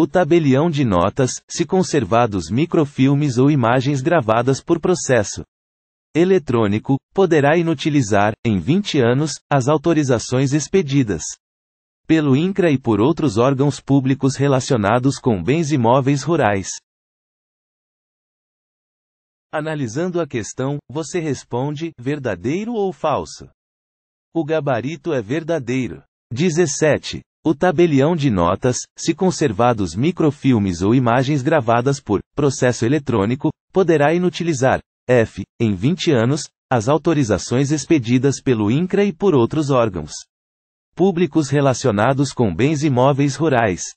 O tabelião de notas, se conservados microfilmes ou imagens gravadas por processo eletrônico, poderá inutilizar, em 20 anos, as autorizações expedidas pelo INCRA e por outros órgãos públicos relacionados com bens imóveis rurais. Analisando a questão, você responde: verdadeiro ou falso? O gabarito é verdadeiro. 17. O tabelião de notas, se conservados microfilmes ou imagens gravadas por processo eletrônico, poderá inutilizar, f, em 20 anos, as autorizações expedidas pelo INCRA e por outros órgãos públicos relacionados com bens imóveis rurais,